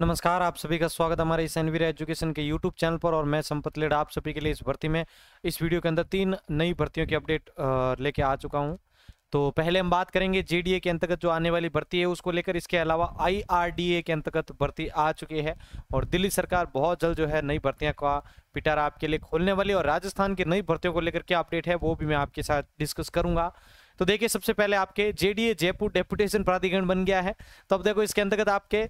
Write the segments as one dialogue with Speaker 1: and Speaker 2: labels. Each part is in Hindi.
Speaker 1: नमस्कार आप सभी का स्वागत हमारे इस एनवीर एजुकेशन के यूट्यूब चैनल पर और मैं संपत लेड आप सभी के लिए इस भर्ती में इस वीडियो के अंदर तीन नई भर्तियों की अपडेट लेके आ चुका हूं तो पहले हम बात करेंगे जेडीए के अंतर्गत जो आने वाली भर्ती है उसको लेकर इसके अलावा आईआरडीए के अंतर्गत भर्ती आ चुकी है और दिल्ली सरकार बहुत जल्द जो है नई भर्तियां का पिटार आपके लिए खोलने वाली और राजस्थान की नई भर्तियों को लेकर क्या अपडेट है वो भी मैं आपके साथ डिस्कस करूंगा तो देखिए सबसे पहले आपके जेडीए जयपुर डेपुटेशन प्राधिकरण बन गया है तो अब देखो इसके अंतर्गत आपके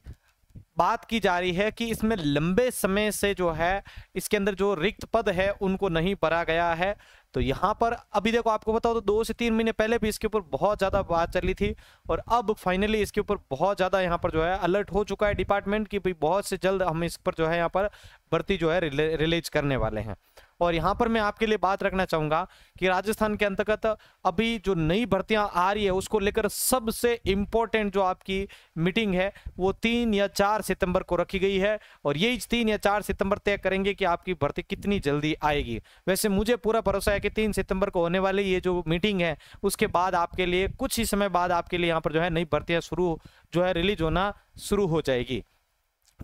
Speaker 1: बात की जा रही है कि इसमें लंबे समय से जो है इसके अंदर जो रिक्त पद है उनको नहीं भरा गया है तो यहाँ पर अभी देखो आपको बताओ तो दो से तीन महीने पहले भी इसके ऊपर बहुत ज़्यादा बात चली थी और अब फाइनली इसके ऊपर बहुत ज़्यादा यहाँ पर जो है अलर्ट हो चुका है डिपार्टमेंट की भाई बहुत से जल्द हम इस पर जो है यहाँ पर भर्ती जो है रिलीज करने वाले हैं और यहाँ पर मैं आपके लिए बात रखना चाहूंगा कि राजस्थान के अंतर्गत अभी जो नई भर्तियां आ रही है उसको लेकर सबसे इम्पोर्टेंट जो आपकी मीटिंग है वो तीन या चार सितंबर को रखी गई है और यही तीन या चार सितंबर तय करेंगे कि आपकी भर्ती कितनी जल्दी आएगी वैसे मुझे पूरा भरोसा है कि तीन सितंबर को होने वाली ये जो मीटिंग है उसके बाद आपके लिए कुछ ही समय बाद आपके लिए यहाँ पर जो है नई भर्तियां शुरू जो है रिलीज होना शुरू हो जाएगी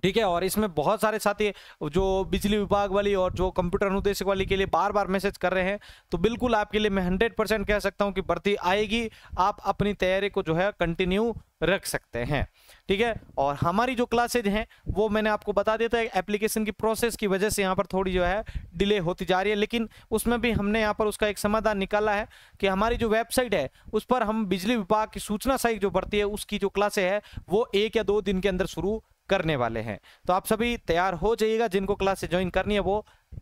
Speaker 1: ठीक है और इसमें बहुत सारे साथी जो बिजली विभाग वाली और जो कंप्यूटर अनुदेशक वाली के लिए बार बार मैसेज कर रहे हैं तो बिल्कुल आपके लिए मैं हंड्रेड परसेंट कह सकता हूं कि भर्ती आएगी आप अपनी तैयारी को जो है कंटिन्यू रख सकते हैं ठीक है और हमारी जो क्लासेज हैं वो मैंने आपको बता दिया था एप्लीकेशन की प्रोसेस की वजह से यहाँ पर थोड़ी जो है डिले होती जा रही है लेकिन उसमें भी हमने यहाँ पर उसका एक समाधान निकाला है कि हमारी जो वेबसाइट है उस पर हम बिजली विभाग की सूचना सही जो भर्ती है उसकी जो क्लासे है वो एक या दो दिन के अंदर शुरू करने वाले हैं तो आप सभी तैयार हो जाइएगा जिनको क्लास ज्वाइन करनी है वो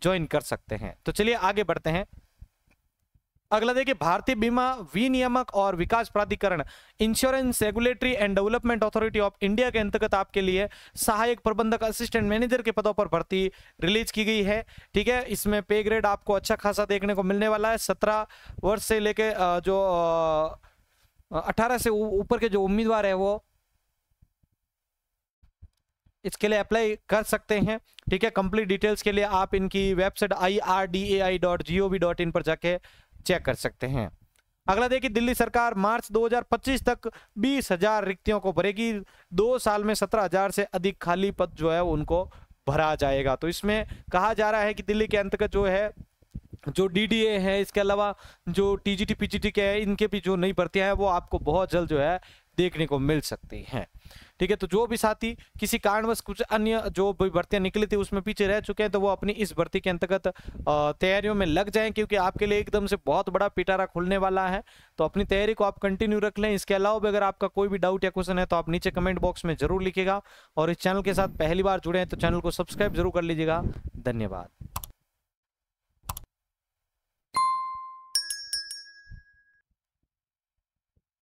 Speaker 1: ज्वाइन कर सकते हैं तो चलिए आगे बढ़ते हैं अगला देखिए भारतीय बीमा विनियामक और विकास प्राधिकरण insurance regulatory and development authority of India के अंतर्गत आपके लिए सहायक प्रबंधक असिस्टेंट मैनेजर के पदों पर भर्ती रिलीज की गई है ठीक है इसमें पे ग्रेड आपको अच्छा खासा देखने को मिलने वाला है सत्रह वर्ष से लेके जो अठारह से ऊपर के जो उम्मीदवार है वो इसके लिए अप्लाई कर सकते हैं ठीक है कंप्लीट डिटेल्स के लिए आप इनकी website I R D A I dot G O V dot in पर जाके चेक कर सकते हैं अगला देखिए दिल्ली सरकार मार्च 2025 तक 20,000 रिक्तियों को भरेगी दो साल में 17,000 से अधिक खाली पद जो है उनको भरा जाएगा तो इसमें कहा जा रहा है कि दिल्ली के अंतर्गत जो है जो डीडीए है इसके अलावा जो टीजीटी पीजीटी के है इनके भी जो नई भर्तियां हैं वो आपको बहुत जल्द जो है देखने को मिल सकती हैं ठीक है तो जो भी साथी किसी कारणवश कुछ अन्य जो भी भर्तियां निकली थी उसमें पीछे रह चुके हैं तो वो अपनी इस भर्ती के अंतर्गत तैयारियों में लग जाएं क्योंकि आपके लिए एकदम से बहुत बड़ा पिटारा खुलने वाला है तो अपनी तैयारी को आप कंटिन्यू रख लें इसके अलावा भी अगर आपका कोई भी डाउट या क्वेश्चन है तो आप नीचे कमेंट बॉक्स में जरूर लिखेगा और इस चैनल के साथ पहली बार जुड़े हैं तो चैनल को सब्सक्राइब जरूर कर लीजिएगा धन्यवाद